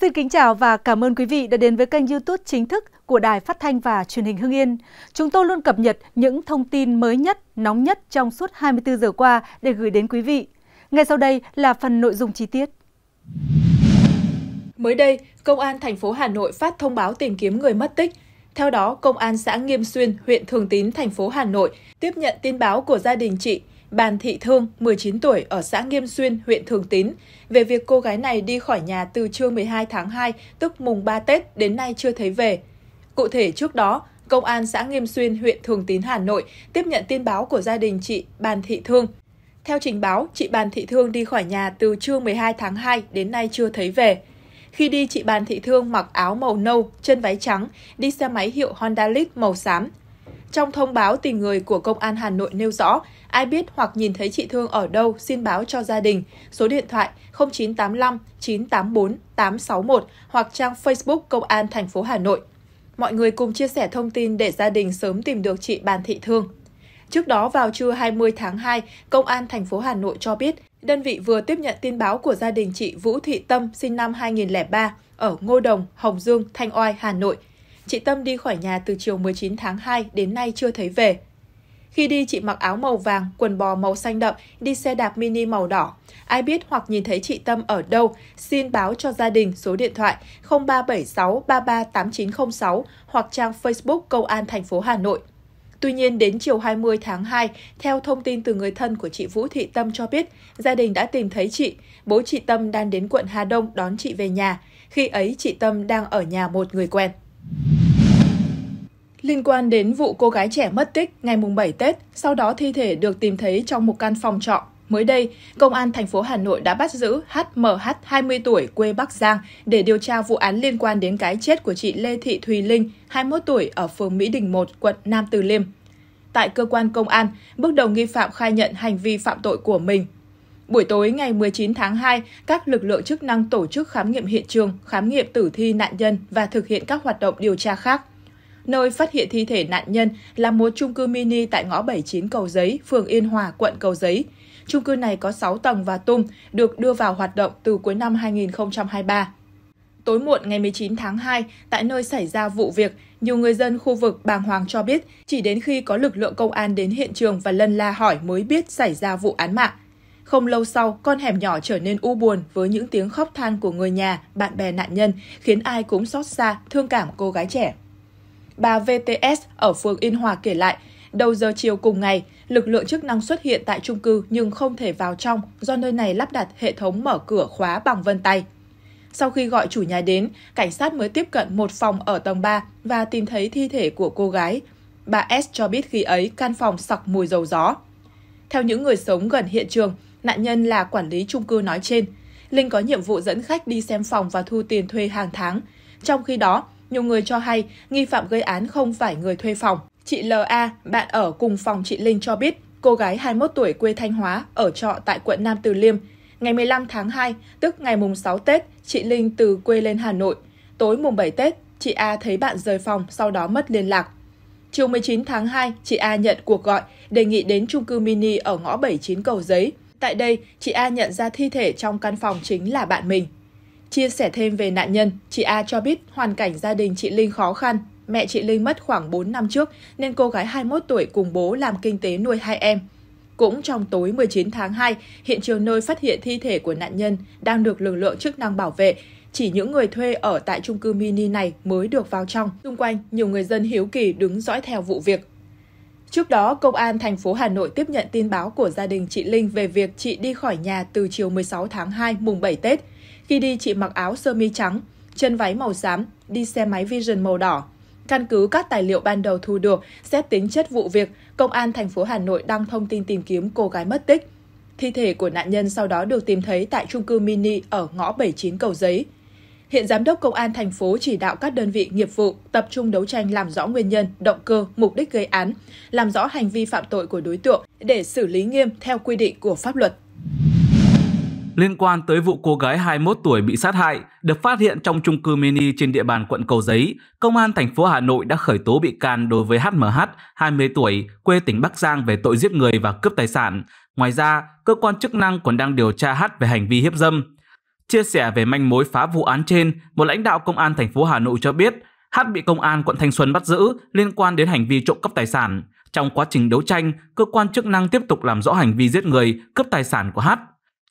Xin kính chào và cảm ơn quý vị đã đến với kênh youtube chính thức của Đài Phát Thanh và Truyền hình Hưng Yên. Chúng tôi luôn cập nhật những thông tin mới nhất, nóng nhất trong suốt 24 giờ qua để gửi đến quý vị. Ngay sau đây là phần nội dung chi tiết. Mới đây, Công an thành phố Hà Nội phát thông báo tìm kiếm người mất tích. Theo đó, Công an xã Nghiêm Xuyên, huyện Thường Tín, thành phố Hà Nội tiếp nhận tin báo của gia đình chị Bàn Thị Thương, 19 tuổi, ở xã Nghiêm Xuyên, huyện Thường Tín, về việc cô gái này đi khỏi nhà từ trưa 12 tháng 2, tức mùng 3 Tết, đến nay chưa thấy về. Cụ thể trước đó, Công an xã Nghiêm Xuyên, huyện Thường Tín, Hà Nội tiếp nhận tin báo của gia đình chị Bàn Thị Thương. Theo trình báo, chị Bàn Thị Thương đi khỏi nhà từ trưa 12 tháng 2 đến nay chưa thấy về. Khi đi, chị Bàn Thị Thương mặc áo màu nâu, chân váy trắng, đi xe máy hiệu Honda Lead màu xám, trong thông báo tìm người của Công an Hà Nội nêu rõ, ai biết hoặc nhìn thấy chị Thương ở đâu xin báo cho gia đình, số điện thoại 0985 984 861 hoặc trang Facebook Công an thành phố Hà Nội. Mọi người cùng chia sẻ thông tin để gia đình sớm tìm được chị Bàn Thị Thương. Trước đó vào trưa 20 tháng 2, Công an thành phố Hà Nội cho biết đơn vị vừa tiếp nhận tin báo của gia đình chị Vũ Thị Tâm sinh năm 2003 ở Ngô Đồng, Hồng Dương, Thanh Oai, Hà Nội Chị Tâm đi khỏi nhà từ chiều 19 tháng 2 đến nay chưa thấy về. Khi đi, chị mặc áo màu vàng, quần bò màu xanh đậm, đi xe đạp mini màu đỏ. Ai biết hoặc nhìn thấy chị Tâm ở đâu, xin báo cho gia đình số điện thoại 0376 338906 hoặc trang Facebook Công an thành phố Hà Nội. Tuy nhiên, đến chiều 20 tháng 2, theo thông tin từ người thân của chị Vũ Thị Tâm cho biết, gia đình đã tìm thấy chị. Bố chị Tâm đang đến quận Hà Đông đón chị về nhà. Khi ấy, chị Tâm đang ở nhà một người quen. Liên quan đến vụ cô gái trẻ mất tích ngày mùng 7 Tết, sau đó thi thể được tìm thấy trong một căn phòng trọ. Mới đây, Công an thành phố Hà Nội đã bắt giữ HMH 20 tuổi quê Bắc Giang để điều tra vụ án liên quan đến cái chết của chị Lê Thị Thùy Linh, 21 tuổi ở phường Mỹ Đình 1, quận Nam Từ Liêm. Tại cơ quan công an, bước đầu nghi phạm khai nhận hành vi phạm tội của mình. Buổi tối ngày 19 tháng 2, các lực lượng chức năng tổ chức khám nghiệm hiện trường, khám nghiệm tử thi nạn nhân và thực hiện các hoạt động điều tra khác nơi phát hiện thi thể nạn nhân là một chung cư mini tại ngõ 79 Cầu Giấy, phường Yên Hòa, quận Cầu Giấy. Chung cư này có 6 tầng và tung, được đưa vào hoạt động từ cuối năm 2023. Tối muộn ngày 19 tháng 2, tại nơi xảy ra vụ việc, nhiều người dân khu vực bàng hoàng cho biết chỉ đến khi có lực lượng công an đến hiện trường và lân la hỏi mới biết xảy ra vụ án mạng. Không lâu sau, con hẻm nhỏ trở nên u buồn với những tiếng khóc than của người nhà, bạn bè nạn nhân, khiến ai cũng xót xa, thương cảm cô gái trẻ bà VTS ở phường Yên Hòa kể lại, đầu giờ chiều cùng ngày, lực lượng chức năng xuất hiện tại trung cư nhưng không thể vào trong do nơi này lắp đặt hệ thống mở cửa khóa bằng vân tay. Sau khi gọi chủ nhà đến, cảnh sát mới tiếp cận một phòng ở tầng 3 và tìm thấy thi thể của cô gái. Bà S cho biết khi ấy căn phòng sặc mùi dầu gió. Theo những người sống gần hiện trường, nạn nhân là quản lý trung cư nói trên. Linh có nhiệm vụ dẫn khách đi xem phòng và thu tiền thuê hàng tháng. Trong khi đó, nhiều người cho hay nghi phạm gây án không phải người thuê phòng. Chị L.A, bạn ở cùng phòng chị Linh cho biết, cô gái 21 tuổi quê Thanh Hóa ở trọ tại quận Nam Từ Liêm. Ngày 15 tháng 2, tức ngày mùng 6 Tết, chị Linh từ quê lên Hà Nội. Tối mùng 7 Tết, chị A thấy bạn rời phòng, sau đó mất liên lạc. Chiều 19 tháng 2, chị A nhận cuộc gọi đề nghị đến chung cư mini ở ngõ 79 Cầu Giấy. Tại đây, chị A nhận ra thi thể trong căn phòng chính là bạn mình. Chia sẻ thêm về nạn nhân, chị A cho biết hoàn cảnh gia đình chị Linh khó khăn. Mẹ chị Linh mất khoảng 4 năm trước nên cô gái 21 tuổi cùng bố làm kinh tế nuôi hai em. Cũng trong tối 19 tháng 2, hiện trường nơi phát hiện thi thể của nạn nhân đang được lực lượng chức năng bảo vệ. Chỉ những người thuê ở tại chung cư mini này mới được vào trong. Xung quanh, nhiều người dân hiếu kỳ đứng dõi theo vụ việc. Trước đó, Công an thành phố Hà Nội tiếp nhận tin báo của gia đình chị Linh về việc chị đi khỏi nhà từ chiều 16 tháng 2, mùng 7 Tết. Khi đi, chị mặc áo sơ mi trắng, chân váy màu xám, đi xe máy Vision màu đỏ. Căn cứ các tài liệu ban đầu thu được, xét tính chất vụ việc, Công an thành phố Hà Nội đăng thông tin tìm kiếm cô gái mất tích. Thi thể của nạn nhân sau đó được tìm thấy tại trung cư mini ở ngõ 79 Cầu Giấy. Hiện Giám đốc Công an thành phố chỉ đạo các đơn vị nghiệp vụ tập trung đấu tranh làm rõ nguyên nhân, động cơ, mục đích gây án, làm rõ hành vi phạm tội của đối tượng để xử lý nghiêm theo quy định của pháp luật. Liên quan tới vụ cô gái 21 tuổi bị sát hại được phát hiện trong chung cư mini trên địa bàn quận Cầu Giấy, Công an thành phố Hà Nội đã khởi tố bị can đối với HMH, 20 tuổi, quê tỉnh Bắc Giang về tội giết người và cướp tài sản. Ngoài ra, cơ quan chức năng còn đang điều tra H về hành vi hiếp dâm. Chia sẻ về manh mối phá vụ án trên, một lãnh đạo công an thành phố Hà Nội cho biết H bị công an quận Thanh Xuân bắt giữ liên quan đến hành vi trộm cắp tài sản. Trong quá trình đấu tranh, cơ quan chức năng tiếp tục làm rõ hành vi giết người, cướp tài sản của H.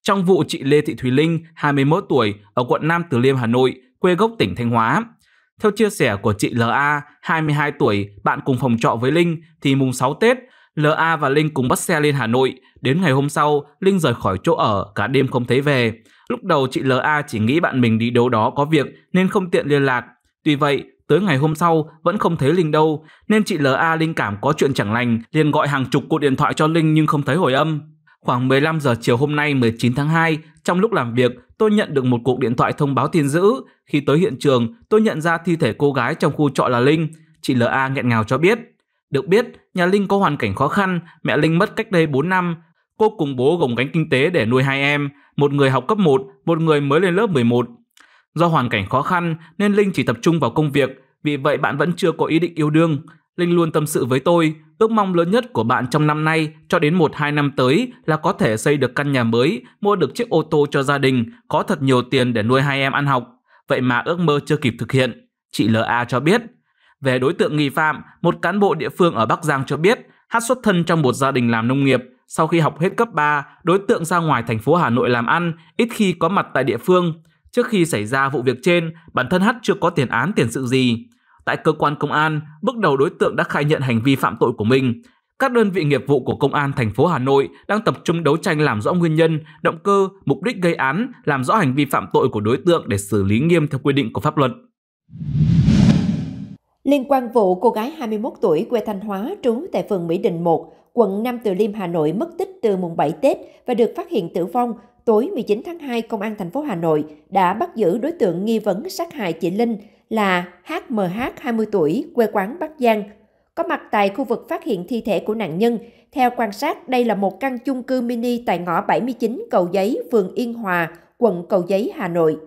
Trong vụ chị Lê Thị Thùy Linh, 21 tuổi, ở quận Nam Từ Liêm, Hà Nội, quê gốc tỉnh Thanh Hóa. Theo chia sẻ của chị L.A, LA, 22 tuổi, bạn cùng phòng trọ với Linh, thì mùng 6 Tết, LA và Linh cùng bắt xe lên Hà Nội. Đến ngày hôm sau, Linh rời khỏi chỗ ở, cả đêm không thấy về. Lúc đầu chị LA chỉ nghĩ bạn mình đi đâu đó có việc nên không tiện liên lạc. Tuy vậy, tới ngày hôm sau vẫn không thấy Linh đâu, nên chị LA linh cảm có chuyện chẳng lành, liền gọi hàng chục cuộc điện thoại cho Linh nhưng không thấy hồi âm. Khoảng 15 giờ chiều hôm nay 19 tháng 2, trong lúc làm việc, tôi nhận được một cuộc điện thoại thông báo tin giữ. Khi tới hiện trường, tôi nhận ra thi thể cô gái trong khu trọ là Linh. Chị LA nghẹn ngào cho biết, được biết, nhà Linh có hoàn cảnh khó khăn, mẹ Linh mất cách đây 4 năm. Cô cùng bố gồng gánh kinh tế để nuôi hai em, một người học cấp 1, một người mới lên lớp 11. Do hoàn cảnh khó khăn nên Linh chỉ tập trung vào công việc, vì vậy bạn vẫn chưa có ý định yêu đương. Linh luôn tâm sự với tôi, ước mong lớn nhất của bạn trong năm nay cho đến 1-2 năm tới là có thể xây được căn nhà mới, mua được chiếc ô tô cho gia đình, có thật nhiều tiền để nuôi hai em ăn học. Vậy mà ước mơ chưa kịp thực hiện. Chị l a cho biết, về đối tượng nghi phạm, một cán bộ địa phương ở Bắc Giang cho biết, Hát xuất thân trong một gia đình làm nông nghiệp. Sau khi học hết cấp 3, đối tượng ra ngoài thành phố Hà Nội làm ăn, ít khi có mặt tại địa phương. Trước khi xảy ra vụ việc trên, bản thân Hát chưa có tiền án tiền sự gì. Tại cơ quan công an, bước đầu đối tượng đã khai nhận hành vi phạm tội của mình. Các đơn vị nghiệp vụ của công an thành phố Hà Nội đang tập trung đấu tranh làm rõ nguyên nhân, động cơ, mục đích gây án, làm rõ hành vi phạm tội của đối tượng để xử lý nghiêm theo quy định của pháp luật. Liên quan vụ cô gái 21 tuổi quê Thanh Hóa trú tại phường Mỹ Đình 1, quận Nam Từ Liêm, Hà Nội mất tích từ mùng 7 Tết và được phát hiện tử vong, tối 19 tháng 2, Công an thành phố Hà Nội đã bắt giữ đối tượng nghi vấn sát hại chị Linh là HMH 20 tuổi, quê quán Bắc Giang. Có mặt tại khu vực phát hiện thi thể của nạn nhân, theo quan sát đây là một căn chung cư mini tại ngõ 79 Cầu Giấy, phường Yên Hòa, quận Cầu Giấy, Hà Nội.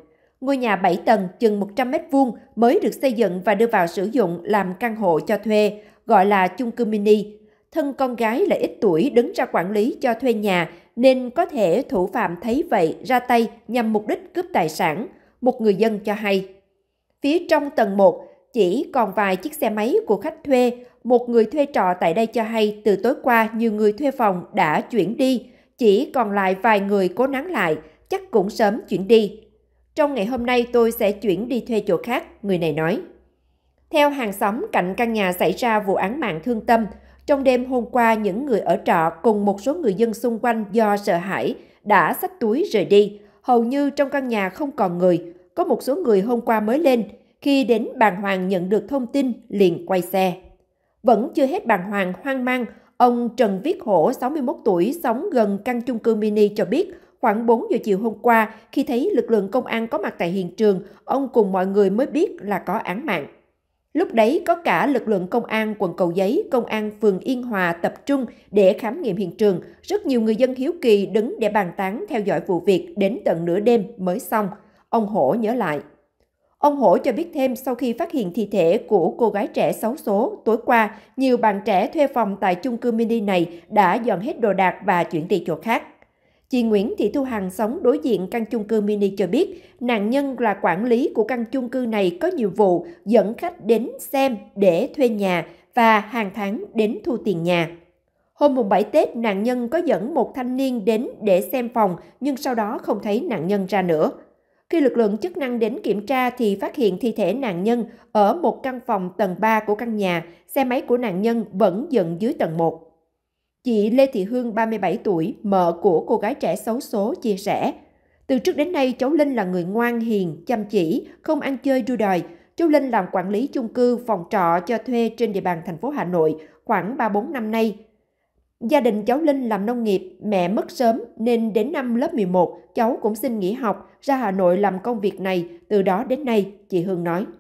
Ngôi nhà 7 tầng chừng 100 m vuông mới được xây dựng và đưa vào sử dụng làm căn hộ cho thuê, gọi là chung cư mini. Thân con gái là ít tuổi đứng ra quản lý cho thuê nhà nên có thể thủ phạm thấy vậy ra tay nhằm mục đích cướp tài sản, một người dân cho hay. Phía trong tầng 1 chỉ còn vài chiếc xe máy của khách thuê, một người thuê trọ tại đây cho hay từ tối qua nhiều người thuê phòng đã chuyển đi, chỉ còn lại vài người cố nán lại, chắc cũng sớm chuyển đi. Trong ngày hôm nay tôi sẽ chuyển đi thuê chỗ khác, người này nói. Theo hàng xóm cạnh căn nhà xảy ra vụ án mạng thương tâm, trong đêm hôm qua những người ở trọ cùng một số người dân xung quanh do sợ hãi đã xách túi rời đi. Hầu như trong căn nhà không còn người, có một số người hôm qua mới lên, khi đến bàn hoàng nhận được thông tin liền quay xe. Vẫn chưa hết bàn hoàng hoang mang, ông Trần Viết Hổ 61 tuổi sống gần căn chung cư mini cho biết Khoảng 4 giờ chiều hôm qua, khi thấy lực lượng công an có mặt tại hiện trường, ông cùng mọi người mới biết là có án mạng. Lúc đấy có cả lực lượng công an quận Cầu Giấy, công an phường Yên Hòa tập trung để khám nghiệm hiện trường. Rất nhiều người dân hiếu kỳ đứng để bàn tán theo dõi vụ việc đến tận nửa đêm mới xong. Ông Hổ nhớ lại. Ông Hổ cho biết thêm sau khi phát hiện thi thể của cô gái trẻ xấu số tối qua, nhiều bạn trẻ thuê phòng tại chung cư mini này đã dọn hết đồ đạc và chuyển đi chỗ khác. Chị Nguyễn Thị Thu Hằng sống đối diện căn chung cư mini cho biết, nạn nhân là quản lý của căn chung cư này có nhiệm vụ dẫn khách đến xem để thuê nhà và hàng tháng đến thu tiền nhà. Hôm mùng 7 Tết, nạn nhân có dẫn một thanh niên đến để xem phòng nhưng sau đó không thấy nạn nhân ra nữa. Khi lực lượng chức năng đến kiểm tra thì phát hiện thi thể nạn nhân ở một căn phòng tầng 3 của căn nhà, xe máy của nạn nhân vẫn dựng dưới tầng 1. Chị Lê Thị Hương 37 tuổi, mợ của cô gái trẻ xấu số chia sẻ. Từ trước đến nay cháu Linh là người ngoan hiền, chăm chỉ, không ăn chơi đua đòi. Cháu Linh làm quản lý chung cư, phòng trọ cho thuê trên địa bàn thành phố Hà Nội khoảng 3-4 năm nay. Gia đình cháu Linh làm nông nghiệp, mẹ mất sớm nên đến năm lớp 11 cháu cũng xin nghỉ học ra Hà Nội làm công việc này, từ đó đến nay, chị Hương nói.